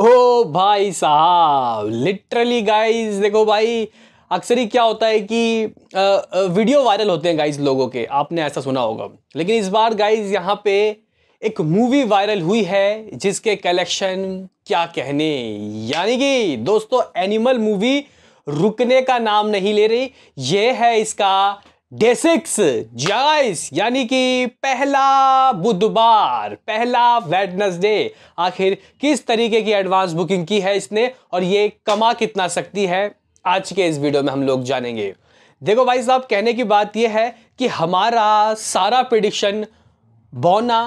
ओ भाई साहब literally guys देखो भाई अक्सर ही क्या होता है कि आ, आ, वीडियो वायरल होते हैं गाइस लोगों के आपने ऐसा सुना होगा लेकिन इस बार गाइस यहाँ पे एक मूवी वायरल हुई है जिसके कलेक्शन क्या कहने यानी कि दोस्तों एनिमल मूवी रुकने का नाम नहीं ले रही ये है इसका डे सिक्स यानी कि पहला बुधवार पहला वेडनसडे आखिर किस तरीके की एडवांस बुकिंग की है इसने और ये कमा कितना सकती है आज के इस वीडियो में हम लोग जानेंगे देखो भाई साहब कहने की बात यह है कि हमारा सारा प्रिडिक्शन बौना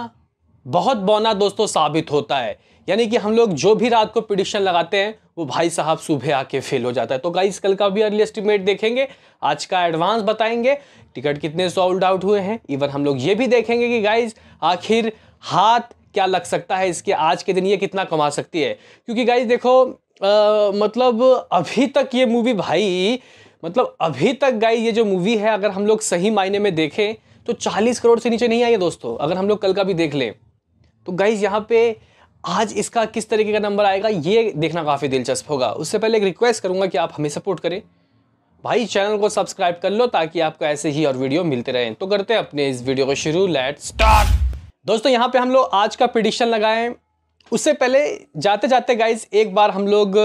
बहुत बौना दोस्तों साबित होता है यानी कि हम लोग जो भी रात को प्रिडिक्शन लगाते हैं वो भाई साहब सुबह आके फेल हो जाता है तो गाइस कल का भी अर्ली एस्टिमेट देखेंगे आज का एडवांस बताएंगे टिकट कितने सोल्ड आउट हुए हैं इवन हम लोग ये भी देखेंगे कि गाइस आखिर हाथ क्या लग सकता है इसके आज के दिन ये कितना कमा सकती है क्योंकि गाइस देखो आ, मतलब अभी तक ये मूवी भाई मतलब अभी तक गाई ये जो मूवी है अगर हम लोग सही मायने में देखें तो चालीस करोड़ से नीचे नहीं आई है दोस्तों अगर हम लोग कल का भी देख लें तो गाइज यहाँ पे आज इसका किस तरीके का नंबर आएगा ये देखना काफ़ी दिलचस्प होगा उससे पहले एक रिक्वेस्ट करूँगा कि आप हमें सपोर्ट करें भाई चैनल को सब्सक्राइब कर लो ताकि आपको ऐसे ही और वीडियो मिलते रहें तो करते हैं अपने इस वीडियो को शुरू लेट स्टार्ट दोस्तों यहाँ पे हम लोग आज का प्रिडिक्शन लगाएं उससे पहले जाते जाते गाइज एक बार हम लोग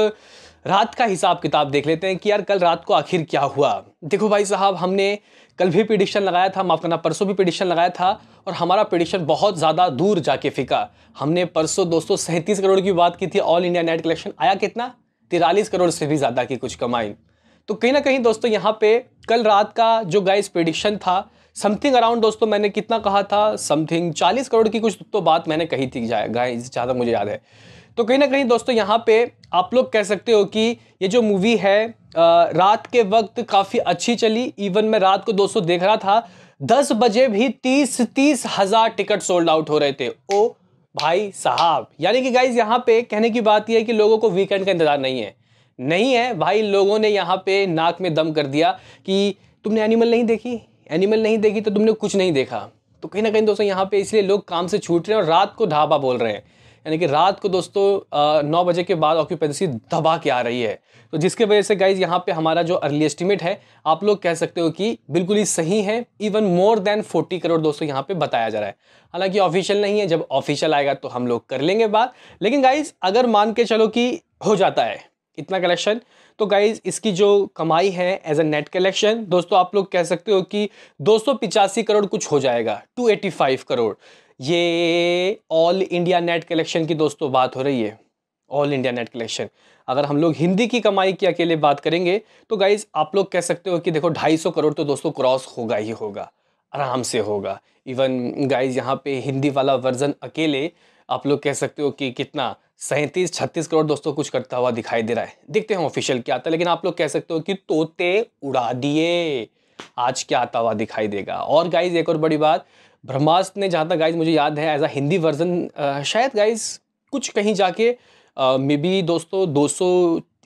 रात का हिसाब किताब देख लेते हैं कि यार कल रात को आखिर क्या हुआ देखो भाई साहब हमने कल भी पिटिशन लगाया था माफ करना परसों भी पिटिशन लगाया था और हमारा पिटिशन बहुत ज़्यादा दूर जाके फिका हमने परसों दोस्तों सैंतीस करोड़ की बात की थी ऑल इंडिया नेट कलेक्शन आया कितना तिरालीस करोड़ से भी ज़्यादा की कुछ कमाई तो कहीं ना कहीं दोस्तों यहाँ पे कल रात का जो गाइस प्रिडिक्शन था समथिंग अराउंड दोस्तों मैंने कितना कहा था समथिंग चालीस करोड़ की कुछ तो बात मैंने कही थी गाइस ज़्यादा मुझे याद है तो कहीं ना कहीं दोस्तों यहाँ पे आप लोग कह सकते हो कि ये जो मूवी है रात के वक्त काफ़ी अच्छी चली इवन मैं रात को दोस्तों देख रहा था दस बजे भी तीस तीस हज़ार टिकट सोल्ड आउट हो रहे थे ओ भाई साहब यानी कि गाइज यहाँ पे कहने की बात यह है कि लोगों को वीकेंड का इंतज़ार नहीं है नहीं है भाई लोगों ने यहाँ पे नाक में दम कर दिया कि तुमने एनिमल नहीं देखी एनिमल नहीं देखी तो तुमने कुछ नहीं देखा तो कहीं ना कहीं दोस्तों यहाँ पे इसलिए लोग काम से छूट रहे हैं और रात को ढाबा बोल रहे हैं यानी कि रात को दोस्तों नौ बजे के बाद ऑक्यूपेंसी दबा के आ रही है तो जिसके वजह से गाइज यहाँ पे हमारा जो अर्ली एस्टिमेट है आप लोग कह सकते हो कि बिल्कुल ही सही है even more than forty crore दोस्तों यहाँ पे बताया जा रहा है हालांकि ऑफिशियल नहीं है जब ऑफिशियल आएगा तो हम लोग कर लेंगे बात लेकिन गाइज अगर मान के चलो कि हो जाता है इतना कलेक्शन तो गाइज इसकी जो कमाई है एज ए नेट कलेक्शन दोस्तों आप लोग कह सकते हो कि दो करोड़ कुछ हो जाएगा 285 करोड़ ये ऑल इंडिया नेट कलेक्शन की दोस्तों बात हो रही है ऑल इंडिया नेट कलेक्शन अगर हम लोग हिंदी की कमाई की अकेले बात करेंगे तो गाइज आप लोग कह सकते हो कि देखो 250 करोड़ तो दोस्तों क्रॉस होगा ही होगा आराम से होगा इवन गाइज यहाँ पे हिंदी वाला वर्जन अकेले आप लोग कह सकते हो कि कितना सैंतीस छत्तीस करोड़ दोस्तों कुछ करता हुआ दिखाई दे रहा है देखते हैं ऑफिशियल क्या आता है लेकिन आप लोग कह सकते हो कि तोते उड़ा दिए आज क्या आता हुआ दिखाई देगा और गाइज एक और बड़ी बात ब्रह्मास्त्र ने जहाँ तक गाइज मुझे याद है एज अ हिंदी वर्जन शायद गाइज कुछ कहीं जाके मे बी दोस्तों दो सौ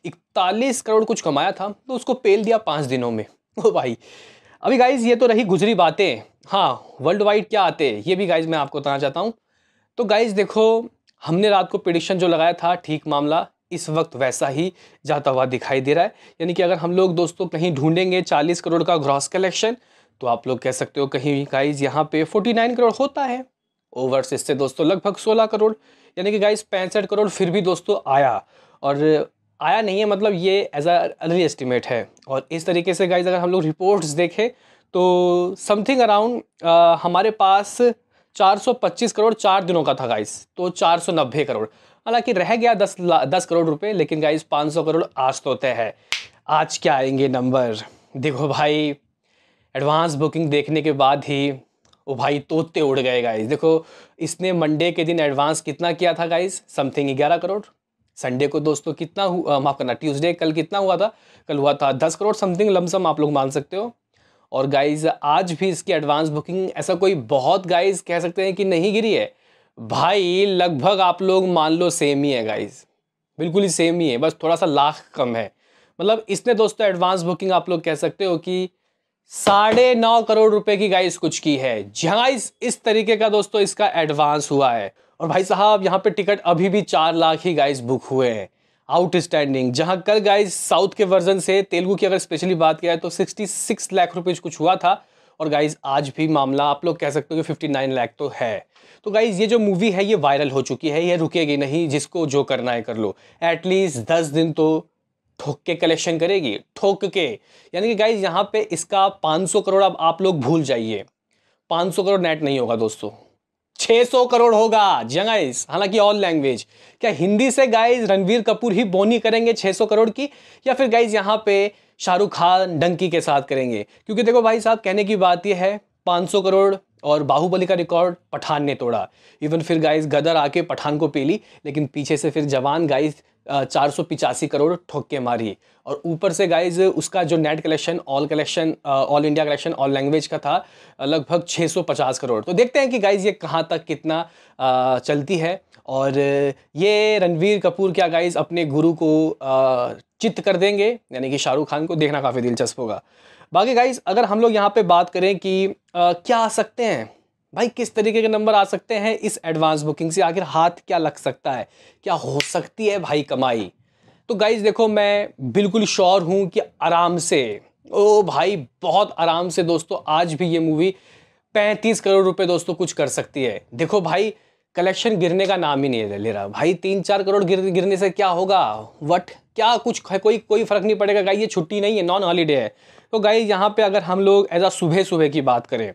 इकतालीस करोड़ कुछ कमाया था तो उसको पेल दिया पाँच दिनों में ओ भाई अभी गाइज ये तो रही गुजरी बातें हाँ वर्ल्ड वाइड क्या आते ये भी गाइज मैं आपको बताना चाहता हूँ तो गाइज देखो हमने रात को प्रडिक्शन जो लगाया था ठीक मामला इस वक्त वैसा ही जाता हुआ दिखाई दे रहा है यानी कि अगर हम लोग दोस्तों कहीं ढूंढेंगे 40 करोड़ का ग्रॉस कलेक्शन तो आप लोग कह सकते हो कहीं भी गाइज यहाँ पे 49 करोड़ होता है ओवर्स इससे दोस्तों लगभग 16 करोड़ यानी कि गाइज पैंसठ करोड़ फिर भी दोस्तों आया और आया नहीं है मतलब ये एज अ अर्ली एस्टिमेट है और इस तरीके से गाइज अगर हम लोग रिपोर्ट्स देखें तो समथिंग अराउंड हमारे पास 425 करोड़ चार दिनों का था गाइस तो 490 करोड़ हालांकि रह गया 10 दस करोड़ रुपए लेकिन गाइस 500 करोड़ आज तो तय है आज क्या आएंगे नंबर देखो भाई एडवांस बुकिंग देखने के बाद ही ओ भाई तोते उड़ गए गाइज़ देखो इसने मंडे के दिन एडवांस कितना किया था गाइज़ समथिंग ग्यारह करोड़ संडे को दोस्तों कितना हुआ माफ़ करना ट्यूसडे कल कितना हुआ था कल हुआ था दस करोड़ समथिंग लमसम आप लोग मान सकते हो और गाइज आज भी इसकी एडवांस बुकिंग ऐसा कोई बहुत गाइज कह सकते हैं कि नहीं गिरी है भाई लगभग आप लोग मान लो सेम ही है गाइज बिल्कुल ही सेम ही है बस थोड़ा सा लाख कम है मतलब इसने दोस्तों एडवांस बुकिंग आप लोग कह सकते हो कि साढ़े नौ करोड़ रुपए की गाइस कुछ की है जहाँ इस तरीके का दोस्तों इसका एडवांस हुआ है और भाई साहब यहाँ पे टिकट अभी भी चार लाख ही गाइस बुक हुए हैं आउटस्टैंडिंग जहाँ कल गाइस साउथ के वर्जन से तेलुगु की अगर स्पेशली बात किया है तो सिक्सटी सिक्स लाख रुपीज कुछ हुआ था और गाइज आज भी मामला आप लोग कह सकते हो कि 59 लाख तो है तो गाइज ये जो मूवी है ये वायरल हो चुकी है ये रुकेगी नहीं जिसको जो करना है कर लो एटलीस्ट दस दिन तो ठोक के कलेक्शन करेगी ठोक के यानी कि गाइज यहाँ पे इसका 500 करोड़ अब आप लोग भूल जाइए 500 करोड़ नेट नहीं होगा दोस्तों 600 करोड़ होगा जंगाइज हाँ हालांकि ऑल लैंग्वेज क्या हिंदी से गाइज रणवीर कपूर ही बोनी करेंगे 600 करोड़ की या फिर गाइज यहाँ पे शाहरुख खान डंकी के साथ करेंगे क्योंकि देखो भाई साहब कहने की बात यह है पाँच करोड़ और बाहुबली का रिकॉर्ड पठान ने तोड़ा इवन फिर गाइस गदर आके पठान को पेली लेकिन पीछे से फिर जवान गाइस चार सौ पिचासी करोड़ ठोक के मारी और ऊपर से गाइज उसका जो net collection all collection all India collection all language का था लगभग छः सौ पचास करोड़ तो देखते हैं कि गाइज ये कहाँ तक कितना चलती है और ये रणवीर कपूर क्या गाइज अपने गुरु को चित्त कर देंगे यानी कि शाहरुख खान को देखना काफ़ी दिलचस्प होगा बाकी गाइज अगर हम लोग यहाँ पे बात करें कि आ, क्या आ सकते हैं भाई किस तरीके के नंबर आ सकते हैं इस एडवांस बुकिंग से आखिर हाथ क्या लग सकता है क्या हो सकती है भाई कमाई तो गाइज देखो मैं बिल्कुल श्योर हूँ कि आराम से ओ भाई बहुत आराम से दोस्तों आज भी ये मूवी पैंतीस करोड़ रुपए दोस्तों कुछ कर सकती है देखो भाई कलेक्शन गिरने का नाम ही नहीं ले रहा भाई तीन चार करोड़ गिर गिरने से क्या होगा वट क्या कुछ कोई कोई फर्क नहीं पड़ेगा गाई ये छुट्टी नहीं है नॉन हॉलीडे है तो गाइज यहाँ पे अगर हम लोग एज आ सुबह सुबह की बात करें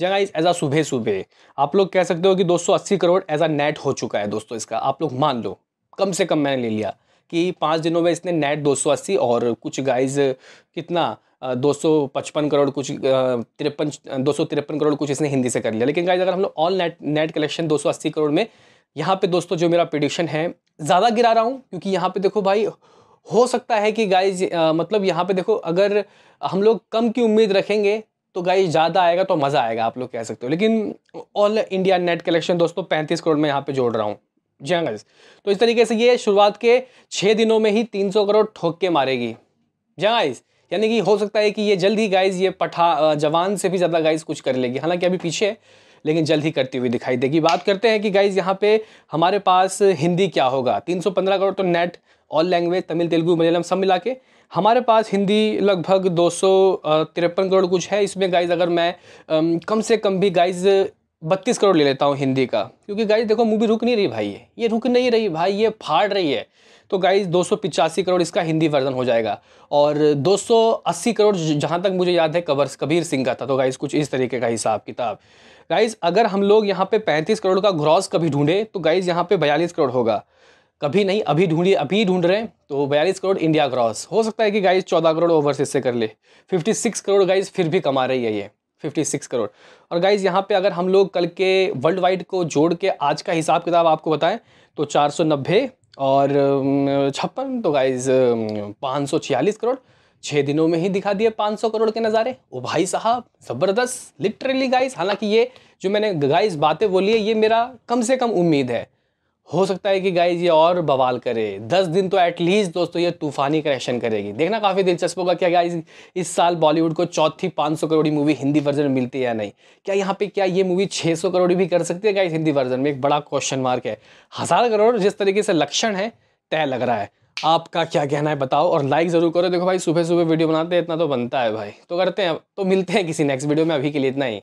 जगह एज आ सुबह सुबह आप लोग कह सकते हो कि 280 करोड़ एज आ नेट हो चुका है दोस्तों इसका आप लोग मान लो कम से कम मैंने ले लिया कि पाँच दिनों में इसने नेट 280 और कुछ गाइज कितना दो सौ पचपन करोड़ कुछ तिरपन दो सौ तिरपन करोड़ कुछ इसने हिंदी से कर लिया लेकिन गाइज अगर हम लोग ऑल नेट नेट कलेक्शन दो सौ अस्सी करोड़ में यहाँ पे दोस्तों जो मेरा प्रिडिक्शन है ज़्यादा गिरा रहा हूँ क्योंकि यहाँ पे देखो भाई हो सकता है कि गाइज मतलब यहाँ पे देखो अगर हम लोग कम की उम्मीद रखेंगे तो गाइज ज़्यादा आएगा तो मज़ा आएगा आप लोग कह सकते हो लेकिन ऑल इंडिया नेट कलेक्शन दोस्तों पैंतीस करोड़ में यहाँ पे जोड़ रहा हूँ जी हाँ गाइज तो इस तरीके से ये शुरुआत के छः दिनों में ही तीन सौ करोड़ ठोक के मारेगी जी हाँ गाइज यानी कि हो सकता है कि ये जल्द ही गाइज ये पठा जवान से भी ज़्यादा गाइज कुछ कर लेगी हालांकि अभी पीछे है लेकिन जल्द ही करती हुई दिखाई देगी बात करते हैं कि गाइज यहाँ पे हमारे पास हिंदी क्या होगा 315 करोड़ तो net all language Tamil Telugu Malayalam सब मिला के हमारे पास हिंदी लगभग दो करोड़ कुछ है इसमें गाइज अगर मैं कम से कम भी गाइज बत्तीस करोड़ ले लेता हूँ हिंदी का क्योंकि गाइज देखो मूवी रुक नहीं रही भाई ये रुक नहीं रही भाई ये फाड़ रही है तो गाइज दो करोड़ इसका हिंदी वर्जन हो जाएगा और 280 करोड़ जहाँ तक मुझे याद है कबर कबीर सिंह का था तो गाइज कुछ इस तरीके का हिसाब किताब गाइज अगर हम लोग यहाँ पे 35 करोड़ का ग्रॉस कभी ढूंढे तो गाइज यहाँ पे 42 करोड़ होगा कभी नहीं अभी ढूंढिए अभी ढूंढ रहे हैं तो बयालीस करोड़ इंडिया ग्रॉस हो सकता है कि गाइज़ चौदह करोड़ ओवरसीज से कर ले फिफ्टी सिक्स करोड़ गाइज़ फिर भी कमा रही है ये फिफ्टी सिक्स करोड़ और गाइज यहाँ पे अगर हम लोग कल के वर्ल्ड वाइड को जोड़ के आज का हिसाब किताब आपको बताएं तो चार सौ नब्बे और छप्पन तो गाइज पाँच सौ छियालीस करोड़ छः दिनों में ही दिखा दिए 500 करोड़ के नज़ारे ओ भाई साहब ज़बरदस्त लिटरली गाइस हालांकि ये जो मैंने गाइस बातें बोली है ये मेरा कम से कम उम्मीद है हो सकता है कि गाइज ये और बवाल करे दस दिन तो एटलीस्ट दोस्तों ये तूफानी कलेक्शन करेगी देखना काफ़ी दिलचस्प होगा क्या गाइज इस साल बॉलीवुड को चौथी 500 करोड़ मूवी हिंदी वर्जन में मिलती है या नहीं क्या यहाँ पे क्या ये मूवी 600 करोड़ भी कर सकती है गाइज हिंदी वर्जन में एक बड़ा क्वेश्चन मार्क है हज़ार करोड़ जिस तरीके से लक्षण है तय लग रहा है आपका क्या कहना है बताओ और लाइक ज़रूर करो देखो भाई सुबह सुबह वीडियो बनाते हैं इतना तो बनता है भाई तो करते हैं तो मिलते हैं किसी नेक्स्ट वीडियो में अभी के लिए इतना ही